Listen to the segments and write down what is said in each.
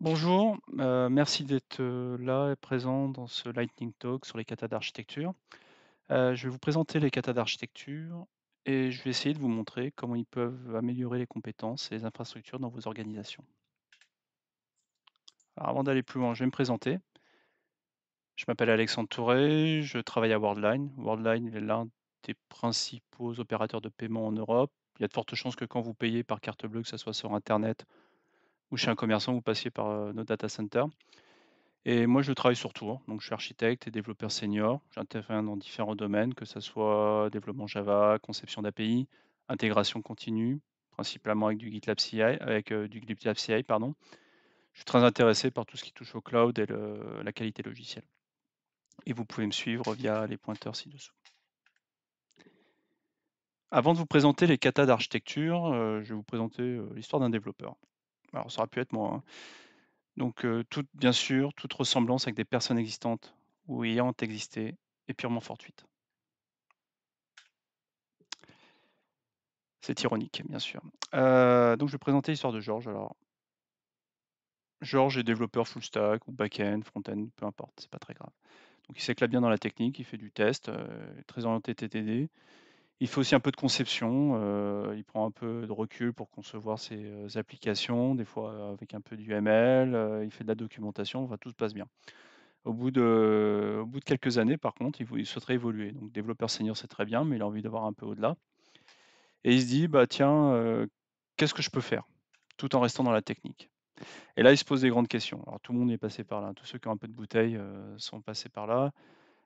Bonjour, euh, merci d'être euh, là et présent dans ce Lightning Talk sur les katas d'architecture. Euh, je vais vous présenter les katas d'architecture et je vais essayer de vous montrer comment ils peuvent améliorer les compétences et les infrastructures dans vos organisations. avant d'aller plus loin, je vais me présenter. Je m'appelle Alexandre Touré, je travaille à Worldline. Worldline est l'un des principaux opérateurs de paiement en Europe. Il y a de fortes chances que quand vous payez par carte bleue, que ce soit sur Internet ou chez un commerçant, vous passiez par nos data centers. Et moi, je travaille sur hein. Donc, je suis architecte et développeur senior. J'interviens dans différents domaines, que ce soit développement Java, conception d'API, intégration continue, principalement avec du GitLab CI, avec du GitLab pardon. Je suis très intéressé par tout ce qui touche au cloud et la qualité logicielle. Et vous pouvez me suivre via les pointeurs ci-dessous. Avant de vous présenter les katas d'architecture, je vais vous présenter l'histoire d'un développeur. Alors, ça aurait pu être moi. Hein. Donc, bien sûr, toute ressemblance avec des personnes existantes ou ayant existé est purement fortuite. C'est ironique, bien sûr. donc, je vais présenter l'histoire de Georges. Alors, Georges est développeur full stack ou back-end, front-end, peu importe, c'est pas très grave. Donc, il s'éclate bien dans la technique, il fait du test, très orienté TTD. Il faut aussi un peu de conception. Euh, il prend un peu de recul pour concevoir ses euh, applications, des fois euh, avec un peu d'UML. il fait de la documentation. Enfin, tout se passe bien. Au bout de, quelques années, par contre, il, souhaiterait évoluer. Donc, développeur senior, c'est très bien, mais il a envie d'avoir un peu au-delà. Et il se dit, bah tiens, qu'est-ce que je peux faire tout en restant dans la technique Et là, il se pose des grandes questions. Alors, tout le monde est passé par là. Tous ceux qui ont un peu de bouteille sont passés par là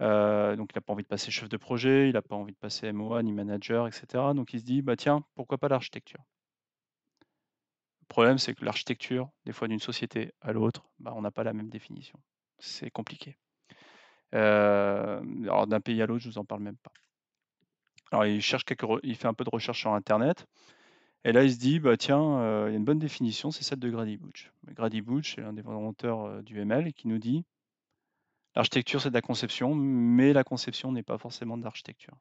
donc, il n'a pas envie de passer chef de projet, il n'a pas envie de passer MOA ni manager, etc. Donc, il se dit, bah tiens, pourquoi pas l'architecture Le problème, c'est que l'architecture, des fois d'une société à l'autre, bah, on n'a pas la même définition. C'est compliqué. alors, d'un pays à l'autre, je vous en parle même pas. Alors, il cherche quelques, il fait un peu de recherche sur Internet. Et là, il se dit, bah, tiens, il y a une bonne définition, c'est celle de Grady Butch. Grady Butch est l'un des inventeurs du ML qui nous dit L'architecture, c'est de la conception, mais la conception n'est pas forcément de l'architecture.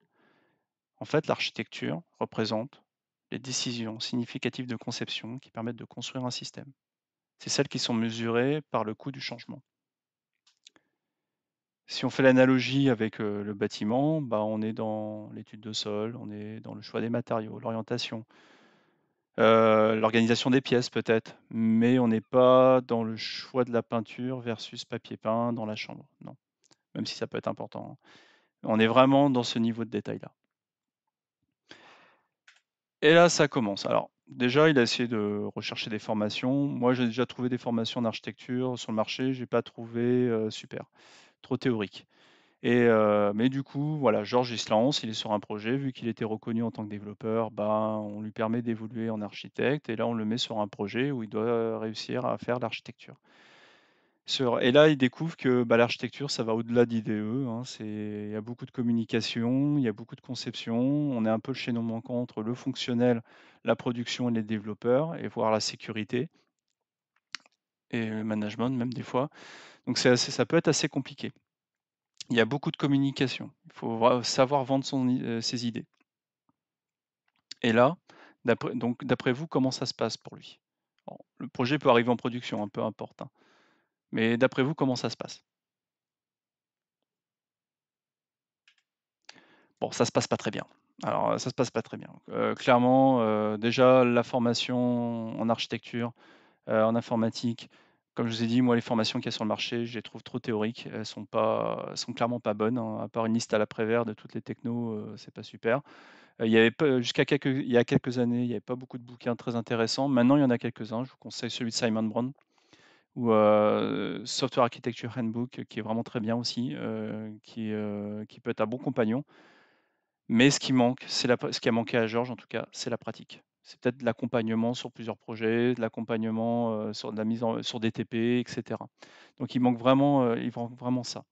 En fait, l'architecture représente les décisions significatives de conception qui permettent de construire un système. C'est celles qui sont mesurées par le coût du changement. Si on fait l'analogie avec euh, le bâtiment, bah, on est dans l'étude de sol, on est dans le choix des matériaux, l'orientation, euh, l'organisation des pièces peut-être, mais on n'est pas dans le choix de la peinture versus papier peint dans la chambre, non. Même si ça peut être important. On est vraiment dans ce niveau de détail-là. Et là, ça commence. Alors, déjà, il a essayé de rechercher des formations. Moi, j'ai déjà trouvé des formations en architecture sur le marché, je n'ai pas trouvé euh, super, trop théorique mais du coup, voilà, Georges, il il est sur un projet. Vu qu'il était reconnu en tant que développeur, ben, on lui permet d'évoluer en architecte. Et là, on le met sur un projet où il doit réussir à faire l'architecture. Et là, il découvre que bah, l'architecture, ça va au-delà d'IDE. Hein, il y a beaucoup de communication, il y a beaucoup de conception. On est un peu le chaînon manquant entre le fonctionnel, la production et les développeurs, et voir la sécurité et le management, même des fois. Donc, ça peut être assez compliqué il y a beaucoup de communication. Il faut savoir vendre euh, ses idées. Et là, donc d'après vous, comment ça se passe pour lui Le projet peut arriver en production, hein, peu importe. Hein. Mais d'après vous, comment ça se passe Bon, ça se passe pas très bien. Alors, euh, ça se passe pas très bien. Euh, clairement, déjà, la formation en architecture, en informatique, comme je vous ai dit, moi, les formations qu'il y a sur le marché, je les trouve trop théoriques. Elles sont pas, sont clairement pas bonnes. Hein. À part une liste à l'après-vert de toutes les technos, ce euh, c'est pas super. Euh, il y avait jusqu'à quelques, il y a quelques années, il n'y avait pas beaucoup de bouquins très intéressants. Maintenant, il y en a quelques-uns. Je vous conseille celui de Simon Brown ou euh, Software Architecture Handbook, qui est vraiment très bien aussi, qui, qui peut être un bon compagnon. Mais ce qui manque, c'est ce qui a manqué à Georges en tout cas, c'est la pratique c'est peut-être de l'accompagnement sur plusieurs projets, de l'accompagnement sur la mise sur des etc. Donc il manque vraiment, vraiment ça.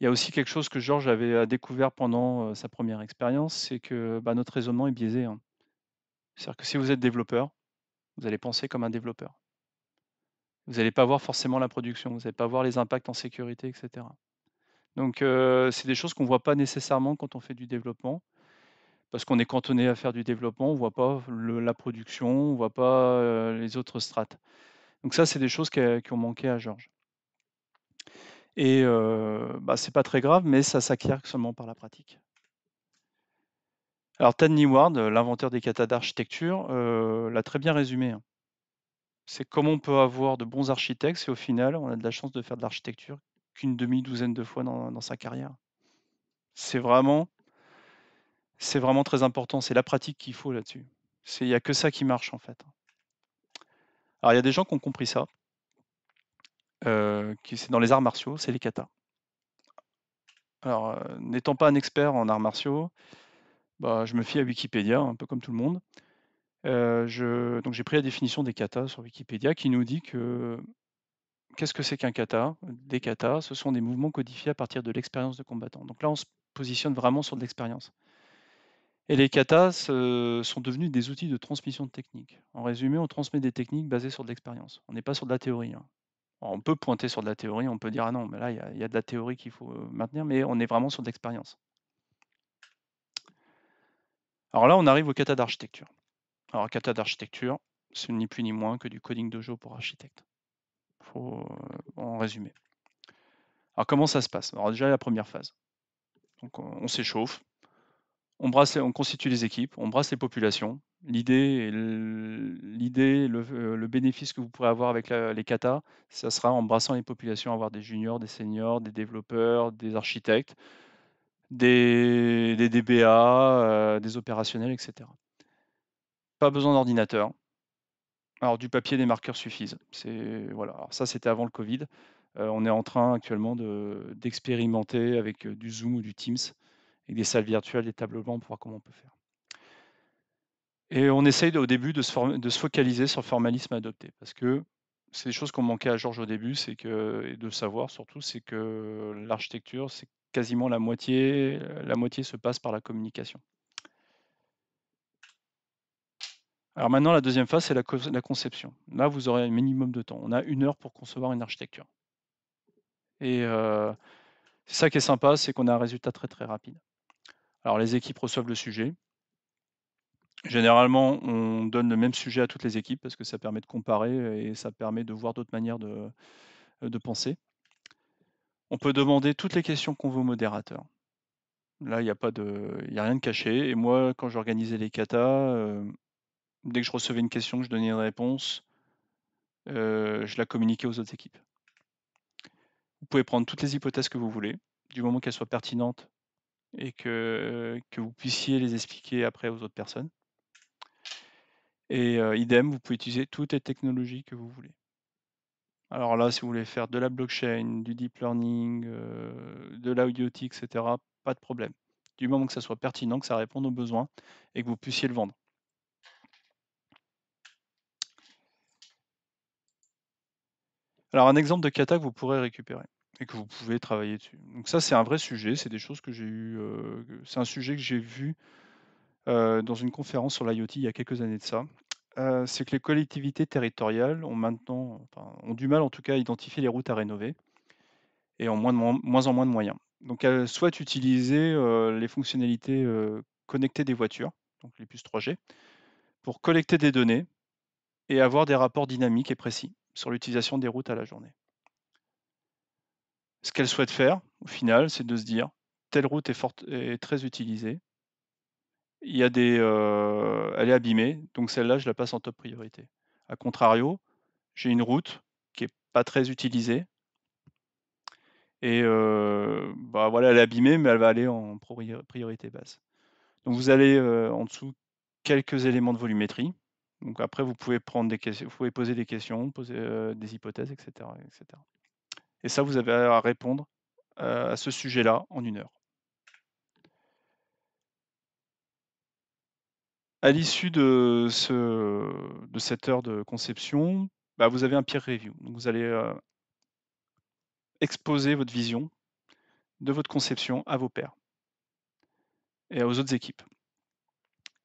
Il y a aussi quelque chose que Georges avait découvert pendant sa première expérience, c'est que bah, notre raisonnement est biaisé. Hein. C'est-à-dire que si vous êtes développeur, vous allez penser comme un développeur. Vous n'allez pas voir forcément la production, vous n'allez pas voir les impacts en sécurité, etc. Donc c'est des choses qu'on ne voit pas nécessairement quand on fait du développement parce qu'on est cantonné à faire du développement, on ne voit pas la production, on ne voit pas les autres strates. Donc ça, c'est des choses qui, ont manqué à Georges. Et euh, bah, c'est pas très grave, mais ça s'acquiert seulement par la pratique. Alors Ted Neward, l'inventeur des catas d'architecture, l'a très bien résumé. Hein. C'est comment on peut avoir de bons architectes et au final on a de la chance de faire de l'architecture qu'une demi-douzaine de fois dans sa carrière. C'est vraiment c'est vraiment très important. C'est la pratique qu'il faut là-dessus. Il n'y a que ça qui marche en fait. Alors il y a des gens qui ont compris ça. Euh, c'est dans les arts martiaux, c'est les katas. Alors, euh, n'étant pas un expert en arts martiaux, bah, je me fie à Wikipédia, un peu comme tout le monde. Euh, donc j'ai pris la définition des katas sur Wikipédia qui nous dit que qu'est-ce que c'est qu'un kata Des katas, ce sont des mouvements codifiés à partir de l'expérience de combattant. Donc là, on se positionne vraiment sur de l'expérience. Et les katas euh, sont devenus des outils de transmission de techniques. En résumé, on transmet des techniques basées sur de l'expérience. On n'est pas sur de la théorie. Hein. on peut pointer sur de la théorie, on peut dire ah non, mais là, il y, a de la théorie qu'il faut euh, maintenir, mais on est vraiment sur de l'expérience. Alors là, on arrive au kata d'architecture. Alors, kata d'architecture, c'est ni plus ni moins que du coding dojo pour architecte. Faut euh, en résumer. Alors, comment ça se passe Alors, déjà, la première phase. Donc, on s'échauffe, on, on constitue les équipes, on brasse les populations. L'idée, l'idée euh, le, bénéfice que vous pourrez avoir avec les CATA, ça sera en brassant les populations, avoir des juniors, des seniors, des développeurs, des architectes, des, DBA, euh, des opérationnels, etc. Pas besoin d'ordinateur. Alors du papier, des marqueurs suffisent. C'est voilà. ça, c'était avant le Covid. Euh, on est en train actuellement d'expérimenter avec du Zoom ou du Teams avec des salles virtuelles, des tableaux blancs pour voir comment on peut faire. Et on essaye au début de se, focaliser sur le formalisme adopté, parce que c'est des choses qu'on manquait à Georges au début, c'est que, et de savoir surtout, c'est que l'architecture, c'est quasiment la moitié, la moitié se passe par la communication. Alors maintenant, la deuxième phase, c'est la, conception. Là, vous aurez un minimum de temps. On a une heure pour concevoir une architecture. Et euh, c'est ça qui est sympa, c'est qu'on a un résultat très très rapide. Alors les équipes reçoivent le sujet. Généralement, on donne le même sujet à toutes les équipes parce que ça permet de comparer et ça permet de voir d'autres manières de, euh, penser. On peut demander toutes les questions qu'on veut au modérateur. Là, il n'y a, pas de, rien de caché. Et moi, quand j'organisais les katas, euh, dès que je recevais une question, je donnais une réponse, euh, je la communiquais aux autres équipes. Vous pouvez prendre toutes les hypothèses que vous voulez, du moment qu'elles soient pertinentes et que, que vous puissiez les expliquer après aux autres personnes. Et euh, idem, vous pouvez utiliser toutes les technologies que vous voulez. Alors là, si vous voulez faire de la blockchain, du deep learning, euh, de l'audiotique, etc., pas de problème. Du moment que ça soit pertinent, que ça réponde aux besoins et que vous puissiez le vendre. Alors un exemple de kata que vous pourrez récupérer et que vous pouvez travailler dessus. Donc ça, c'est un vrai sujet, c'est des choses que j'ai eu, euh, c'est un sujet que j'ai vu euh, dans une conférence sur l'IoT il y a quelques années de ça. Euh, c'est que les collectivités territoriales ont maintenant, ont du mal en tout cas à identifier les routes à rénover et ont moins, de, moins en moins de moyens. Donc elles souhaitent utiliser les fonctionnalités connectées des voitures, donc les puces 3G, pour collecter des données et avoir des rapports dynamiques et précis sur l'utilisation des routes à la journée. Ce qu'elle souhaite faire, au final, c'est de se dire telle route est, forte, très utilisée, il y a des, euh, elle est abîmée, donc celle-là, je la passe en top priorité. A contrario, j'ai une route qui n'est pas très utilisée, et euh, bah voilà, elle est abîmée, mais elle va aller en priorité basse. Donc vous allez euh, en dessous quelques éléments de volumétrie. Donc après, vous pouvez, vous pouvez poser des questions, poser des hypothèses, etc. Et ça, vous avez à répondre à ce sujet-là en une heure. À l'issue de, cette heure de conception, bah, vous avez un peer review. Donc, vous allez exposer votre vision de votre conception à vos pairs et aux autres équipes.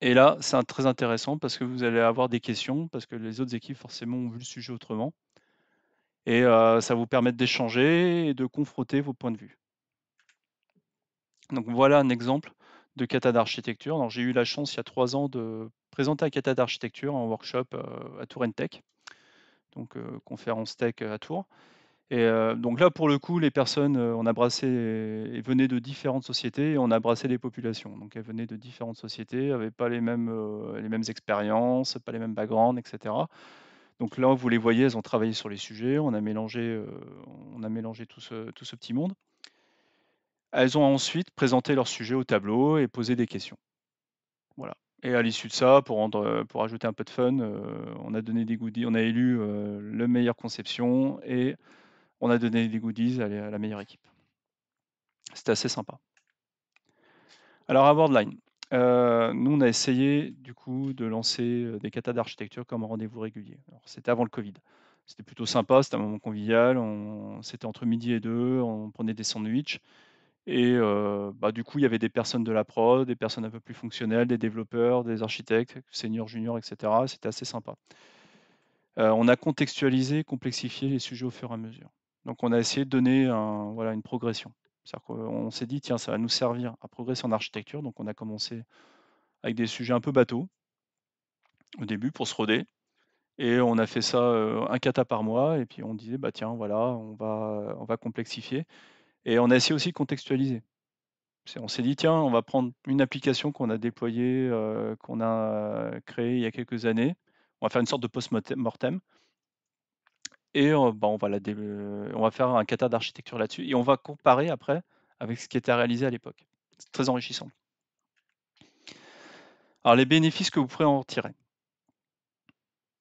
Et là, c'est très intéressant parce que vous allez avoir des questions, parce que les autres équipes, forcément, ont vu le sujet autrement. Et ça vous permet d'échanger et de confronter vos points de vue. Donc voilà un exemple de kata d'architecture. J'ai eu la chance il y a trois ans de présenter un kata d'architecture en workshop à Tour Tech, donc conférence tech à Tours. Et donc là, pour le coup, les personnes, on a et venaient de différentes sociétés et on a brassé les populations. Donc elles venaient de différentes sociétés, n'avaient pas les mêmes, les mêmes expériences, pas les mêmes backgrounds, etc. Donc là, vous les voyez, elles ont travaillé sur les sujets, on a mélangé, euh, on a mélangé tout, ce, petit monde. Elles ont ensuite présenté leur sujet au tableau et posé des questions. Voilà. Et à l'issue de ça, pour, euh, pour ajouter un peu de fun, euh, on a donné des goodies, on a élu le meilleur conception et on a donné des goodies à la meilleure équipe. C'était assez sympa. Alors à line euh, nous, on a essayé du coup de lancer des catas d'architecture comme rendez-vous régulier. C'était avant le Covid. C'était plutôt sympa, c'était un moment convivial. On... C'était entre midi et deux, on prenait des sandwichs. Et bah, du coup, il y avait des personnes de la prod, des personnes un peu plus fonctionnelles, des développeurs, des architectes, seniors, juniors, etc. C'était assez sympa. on a contextualisé, complexifié les sujets au fur et à mesure. Donc, on a essayé de donner voilà, une progression. On s'est dit, tiens, ça va nous servir à progresser en architecture. Donc on a commencé avec des sujets un peu bateaux au début pour se roder. Et on a fait ça un kata par mois. Et puis on disait, bah tiens, voilà, on va, on va complexifier. Et on a essayé aussi de contextualiser. On s'est dit, tiens, on va prendre une application qu'on a déployée, qu'on a créée il y a quelques années. On va faire une sorte de post-mortem et bah, on va faire un cata d'architecture là-dessus et on va comparer après avec ce qui était réalisé à l'époque. C'est très enrichissant. Alors les bénéfices que vous pourrez en retirer.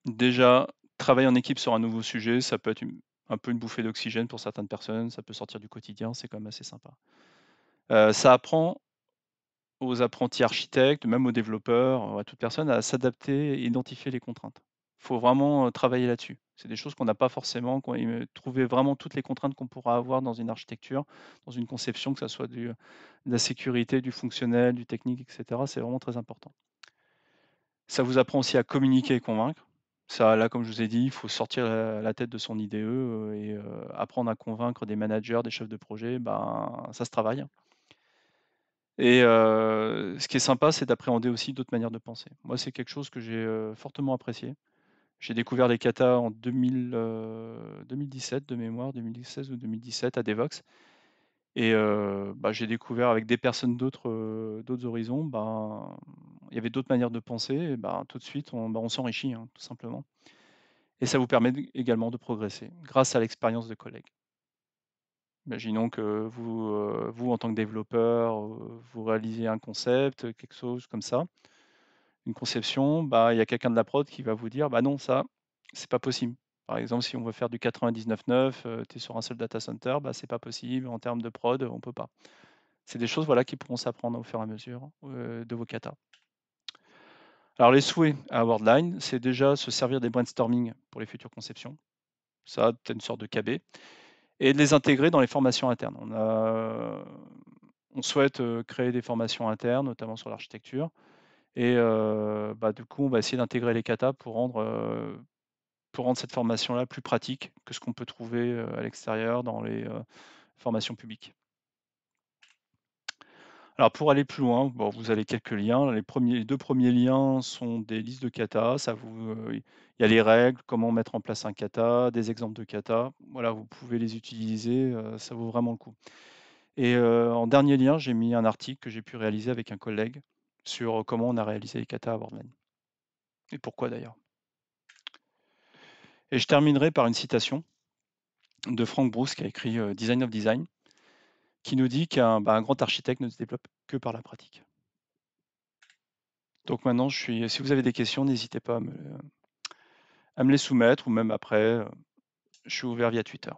Déjà, travailler en équipe sur un nouveau sujet, ça peut être un peu une bouffée d'oxygène pour certaines personnes, ça peut sortir du quotidien, c'est quand même assez sympa. ça apprend aux apprentis architectes, même aux développeurs, à toute personne à s'adapter et identifier les contraintes. Il Faut vraiment, travailler là-dessus. C'est des choses qu'on n'a pas forcément, qu'on trouvé vraiment toutes les contraintes qu'on pourra avoir dans une architecture, dans une conception, que ce soit du, de la sécurité, du fonctionnel, du technique, etc. C'est vraiment très important. Ça vous apprend aussi à communiquer et convaincre. Ça, là, comme je vous ai dit, il faut sortir la tête de son IDE euh, et euh, apprendre à convaincre des managers, des chefs de projet, ben, ça se travaille. Et euh, ce qui est sympa, c'est d'appréhender aussi d'autres manières de penser. Moi, c'est quelque chose que j'ai fortement apprécié. J'ai découvert les katas en 2017 euh, de mémoire, 2016 ou 2017 à Devox. Et euh, bah, j'ai découvert avec des personnes d'autres euh, d'autres horizons, ben, il y avait d'autres manières de penser, et ben, tout de suite on, ben, s'enrichit hein, tout simplement. Et ça vous permet également de progresser grâce à l'expérience de collègues. Imaginons que vous, vous en tant que développeur, vous réalisez un concept, quelque chose comme ça une conception, bah, il y a quelqu'un de la prod qui va vous dire bah non, ça, c'est pas possible. Par exemple, si on veut faire du 99.9, tu es sur un seul data center, bah, c'est pas possible. En termes de prod, on peut pas. C'est des choses voilà, qui pourront s'apprendre au fur et à mesure euh, de vos kata. Alors, les souhaits à Wordline, c'est déjà se servir des brainstorming pour les futures conceptions. Ça, c'est une sorte de KB. Et de les intégrer dans les formations internes. On, a, on souhaite euh, créer des formations internes, notamment sur l'architecture. Et bah, du coup, on va essayer d'intégrer les katas pour rendre, pour rendre cette formation-là plus pratique que ce qu'on peut trouver à l'extérieur dans les formations publiques. Alors pour aller plus loin, bon, vous avez quelques liens. Les, premiers, deux premiers liens sont des listes de kata. Ça vous, il y a les règles, comment mettre en place un kata, des exemples de kata. Voilà, vous pouvez les utiliser, ça vaut vraiment le coup. Et en dernier lien, j'ai mis un article que j'ai pu réaliser avec un collègue sur comment on a réalisé les katas à Et pourquoi d'ailleurs. Et je terminerai par une citation de Frank Bruce qui a écrit Design of Design, qui nous dit qu'un bah, grand architecte ne se développe que par la pratique. Donc maintenant, si vous avez des questions, n'hésitez pas à me, à me les soumettre ou même après, je suis ouvert via Twitter.